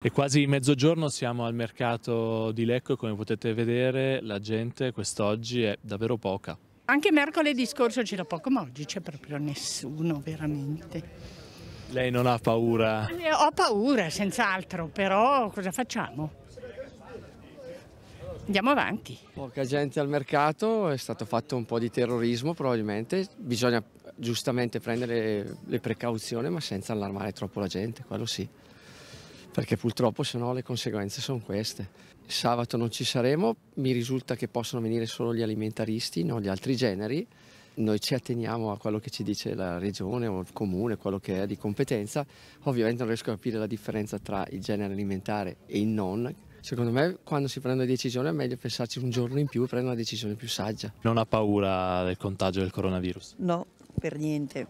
È quasi mezzogiorno, siamo al mercato di Lecco e come potete vedere la gente quest'oggi è davvero poca. Anche mercoledì scorso c'era poco, ma oggi c'è proprio nessuno veramente. Lei non ha paura? Eh, ho paura, senz'altro, però cosa facciamo? Andiamo avanti. Poca gente al mercato, è stato fatto un po' di terrorismo probabilmente, bisogna giustamente prendere le precauzioni ma senza allarmare troppo la gente, quello sì perché purtroppo se no le conseguenze sono queste. Sabato non ci saremo, mi risulta che possono venire solo gli alimentaristi, non gli altri generi. Noi ci atteniamo a quello che ci dice la regione o il comune, quello che è di competenza. Ovviamente non riesco a capire la differenza tra il genere alimentare e il non, secondo me quando si prende una decisione è meglio pensarci un giorno in più e prendere una decisione più saggia. Non ha paura del contagio del coronavirus? No, per niente.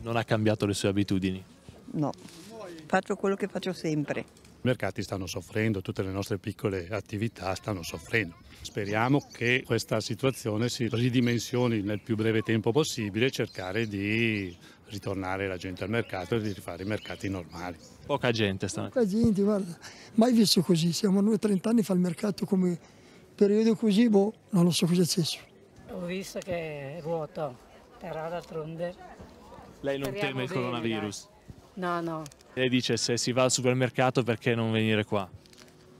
Non ha cambiato le sue abitudini? No faccio quello che faccio sempre. I mercati stanno soffrendo, tutte le nostre piccole attività stanno soffrendo. Speriamo che questa situazione si ridimensioni nel più breve tempo possibile e cercare di ritornare la gente al mercato e di rifare i mercati normali. Poca gente sta. Poca gente, guarda, mai visto così. Siamo noi 30 anni fa il mercato come periodo così, boh, non lo so cosa è successo. Ho visto che è vuoto, però d'altronde... Lei non Speriamo teme il coronavirus? Dai. No, no, lei dice se si va al supermercato perché non venire qua?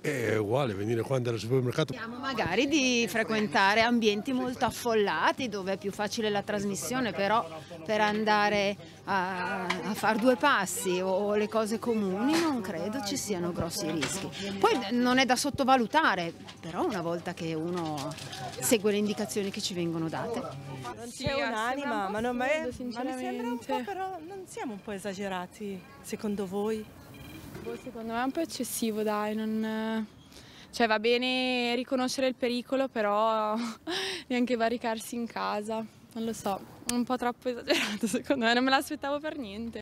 È uguale venire qua andare al supermercato. Siamo magari di frequentare ambienti molto affollati dove è più facile la trasmissione, però per andare a, a fare due passi o le cose comuni non credo ci siano grossi rischi. Poi non è da sottovalutare, però una volta che uno segue le indicazioni che ci vengono date. Non c'è un'anima, ma non, è, ma, non un però non siamo un po' esagerati, secondo voi? Boh, secondo me è un po' eccessivo, dai, non... Cioè va bene riconoscere il pericolo, però neanche barricarsi in casa, non lo so, un po' troppo esagerato secondo me, non me l'aspettavo per niente.